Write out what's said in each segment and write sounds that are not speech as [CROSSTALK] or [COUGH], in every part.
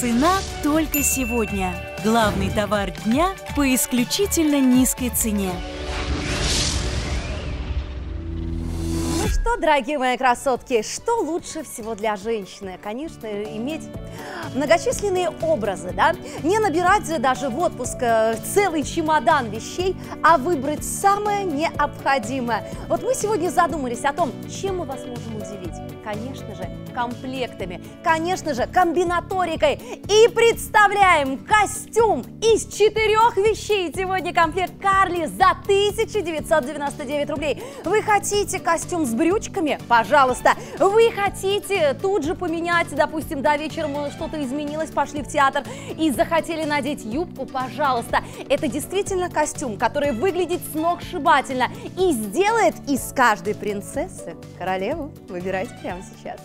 Цена только сегодня. Главный товар дня по исключительно низкой цене. Ну что, дорогие мои красотки, что лучше всего для женщины? Конечно, иметь многочисленные образы, да? Не набирать даже в отпуск э, целый чемодан вещей, а выбрать самое необходимое. Вот мы сегодня задумались о том, чем мы вас можем удивить. Конечно же, комплектами. Конечно же, комбинаторикой. И представляем костюм из четырех вещей. Сегодня комплект Карли за 1999 рублей. Вы хотите костюм с брючками? Пожалуйста. Вы хотите тут же поменять, допустим, до вечера что-то изменилось, пошли в театр и захотели надеть юбку? Пожалуйста. Это действительно костюм, который выглядит сногсшибательно и сделает из каждой принцессы королеву. Выбирайте прямо сейчас.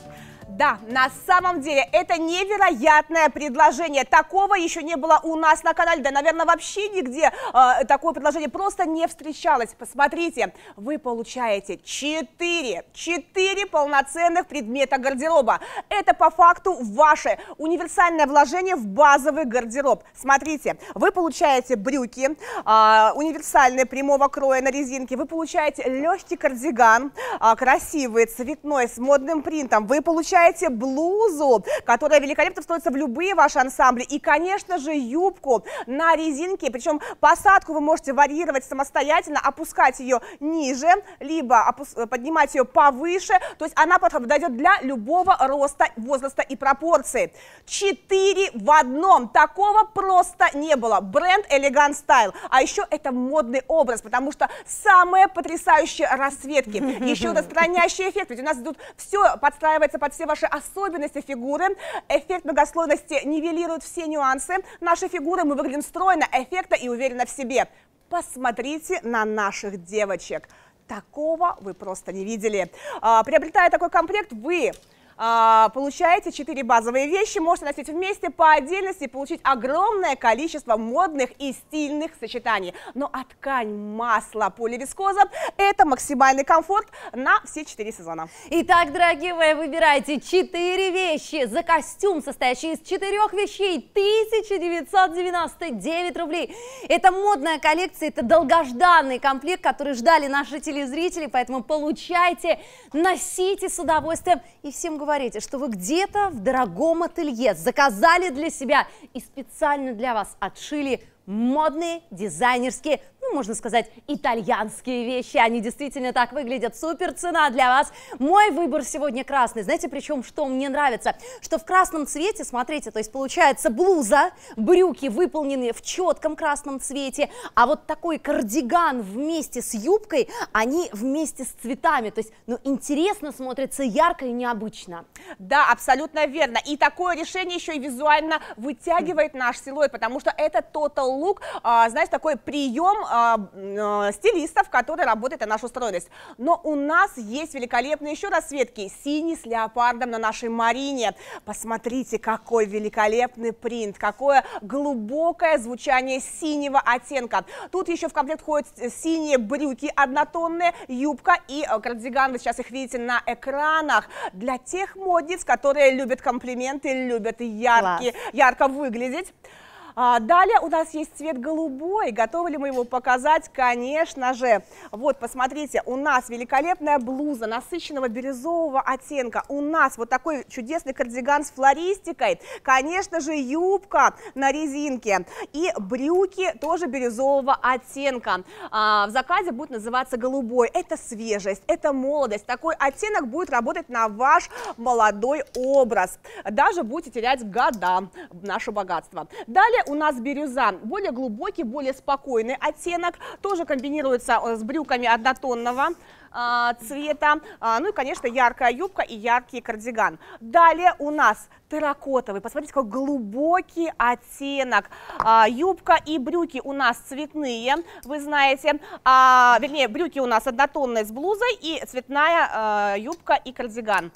Да, на самом деле это невероятное предложение. Такого еще не было у нас на канале, да, наверное, вообще нигде э, такое предложение просто не встречалось. Посмотрите, вы получаете 4, 4 полноценных предмета гардероба. Это по факту ваше универсальное вложение в базовый гардероб. Смотрите, вы получаете брюки, э, универсальные прямого кроя на резинке, вы получаете легкий кардиган, э, красивый, цветной, с модным принтом, вы получаете выбираете блузу, которая великолепно встроится в любые ваши ансамбли. И, конечно же, юбку на резинке. Причем посадку вы можете варьировать самостоятельно, опускать ее ниже, либо э, поднимать ее повыше. То есть она подойдет для любого роста, возраста и пропорции. Четыре в одном. Такого просто не было. Бренд Elegant Style. А еще это модный образ, потому что самые потрясающие расцветки, еще [LAUGHS] распространяющий эффект. Ведь у нас тут все подстраивается под все ваши ваши особенности фигуры. Эффект многослойности нивелирует все нюансы нашей фигуры. Мы выглядим стройно, эффектно и уверенно в себе. Посмотрите на наших девочек. Такого вы просто не видели. А, приобретая такой комплект, вы а, получаете 4 базовые вещи, можете носить вместе по отдельности и получить огромное количество модных и стильных сочетаний. Но а ткань, масло, поливискоза – это максимальный комфорт на все 4 сезона. Итак, дорогие мои, выбирайте 4 вещи за костюм, состоящий из 4 вещей, 1999 рублей. Это модная коллекция, это долгожданный комплект, который ждали наши телезрители, поэтому получайте, носите с удовольствием и всем говорю, говорите, что вы где-то в дорогом ателье заказали для себя и специально для вас отшили модные дизайнерские можно сказать, итальянские вещи. Они действительно так выглядят. Супер цена для вас. Мой выбор сегодня красный. Знаете, причем что мне нравится? Что в красном цвете, смотрите, то есть получается блуза, брюки выполнены в четком красном цвете, а вот такой кардиган вместе с юбкой, они вместе с цветами. То есть, ну, интересно смотрится, ярко и необычно. Да, абсолютно верно. И такое решение еще и визуально вытягивает наш силуэт, потому что это total look, а, знаешь, такой прием а, Э, стилистов, которые работают на нашу стройность. Но у нас есть великолепные еще расцветки. Синий с леопардом на нашей Марине. Посмотрите, какой великолепный принт, какое глубокое звучание синего оттенка. Тут еще в комплект входят синие брюки однотонные, юбка и э, кардиган. Вы сейчас их видите на экранах. Для тех модниц, которые любят комплименты, любят яркие, ярко выглядеть. А, далее у нас есть цвет голубой. Готовы ли мы его показать? Конечно же. Вот, посмотрите, у нас великолепная блуза насыщенного бирюзового оттенка. У нас вот такой чудесный кардиган с флористикой. Конечно же, юбка на резинке. И брюки тоже бирюзового оттенка. А, в заказе будет называться голубой. Это свежесть, это молодость. Такой оттенок будет работать на ваш молодой образ. Даже будете терять года наше богатство. Далее у нас бирюза. Более глубокий, более спокойный оттенок. Тоже комбинируется э, с брюками однотонного а, цвета. А, ну и, конечно, яркая юбка и яркий кардиган. Далее у нас терракотовый. Посмотрите, какой глубокий оттенок. А, юбка и брюки у нас цветные, вы знаете. Вернее, брюки у нас однотонные с блузой и цветная юбка и кардиган.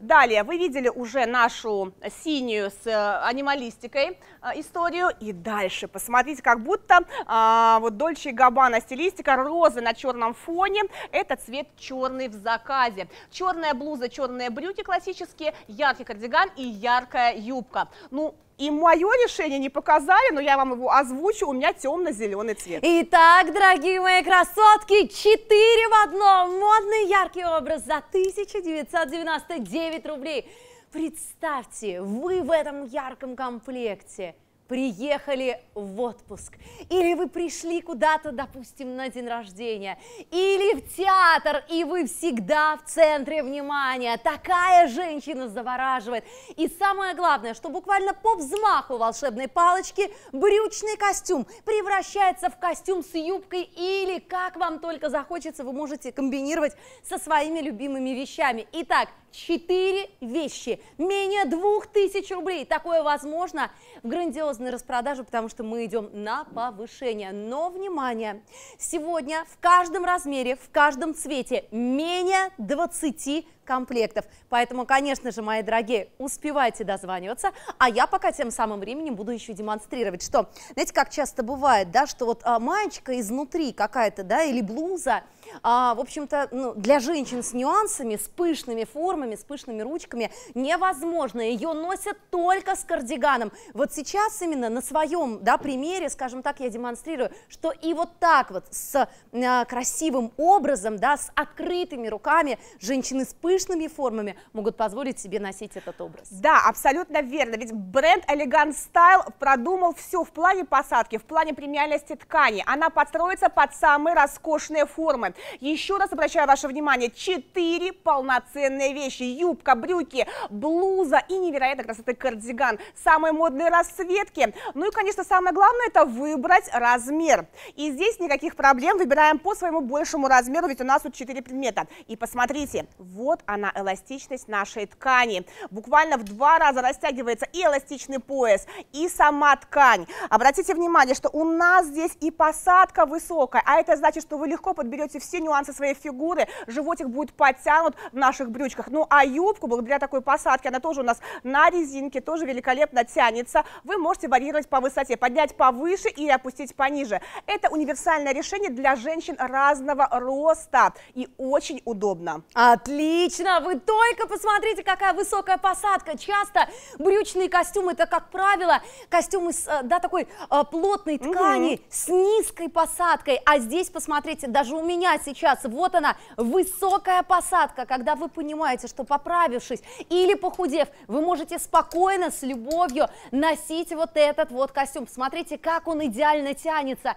Далее, вы видели уже нашу синюю с э, анималистикой э, историю. И дальше, посмотрите, как будто а, вот Дольче Габана стилистика, розы на черном фоне, это цвет черный в заказе. Черная блуза, черные брюки классические, яркий кардиган и яркая юбка. Ну, и мое решение не показали, но я вам его озвучу, у меня темно-зеленый цвет. Итак, дорогие мои красотки, 4 в одном, модный яркий образ за 1999 рублей. Представьте, вы в этом ярком комплекте – приехали в отпуск, или вы пришли куда-то, допустим, на день рождения, или в театр, и вы всегда в центре внимания. Такая женщина завораживает. И самое главное, что буквально по взмаху волшебной палочки брючный костюм превращается в костюм с юбкой или, как вам только захочется, вы можете комбинировать со своими любимыми вещами. Итак, четыре вещи. Менее двух тысяч рублей. Такое возможно в грандиозной распродаже, потому что мы идем на повышение. Но, внимание, сегодня в каждом размере, в каждом цвете менее 20 комплектов. Поэтому, конечно же, мои дорогие, успевайте дозваниваться, а я пока тем самым временем буду еще демонстрировать, что, знаете, как часто бывает, да, что вот а, маечка изнутри какая-то, да, или блуза, а, в общем-то, ну, для женщин с нюансами, с пышными формами, с пышными ручками невозможно. Ее носят только с кардиганом. Вот сейчас именно на своем да, примере, скажем так, я демонстрирую, что и вот так вот с а, красивым образом, да, с открытыми руками женщины с пышными, пышными формами могут позволить себе носить этот образ. Да, абсолютно верно. Ведь бренд Elegant Style продумал все в плане посадки, в плане премиальности ткани. Она подстроится под самые роскошные формы. Еще раз обращаю ваше внимание, четыре полноценные вещи. Юбка, брюки, блуза и невероятно красоты кардиган. Самые модные расцветки. Ну и, конечно, самое главное, это выбрать размер. И здесь никаких проблем, выбираем по своему большему размеру, ведь у нас тут четыре предмета. И посмотрите, вот она эластичность нашей ткани. Буквально в два раза растягивается и эластичный пояс, и сама ткань. Обратите внимание, что у нас здесь и посадка высокая, а это значит, что вы легко подберете все нюансы своей фигуры, животик будет подтянут в наших брючках. Ну а юбку, благодаря такой посадке, она тоже у нас на резинке, тоже великолепно тянется. Вы можете варьировать по высоте, поднять повыше и опустить пониже. Это универсальное решение для женщин разного роста и очень удобно. Отлично! отлично. Вы только посмотрите, какая высокая посадка. Часто брючные костюмы, это, как правило, костюмы с э, да, такой э, плотной ткани, угу. с низкой посадкой. А здесь, посмотрите, даже у меня сейчас, вот она, высокая посадка, когда вы понимаете, что поправившись или похудев, вы можете спокойно, с любовью носить вот этот вот костюм. Смотрите, как он идеально тянется.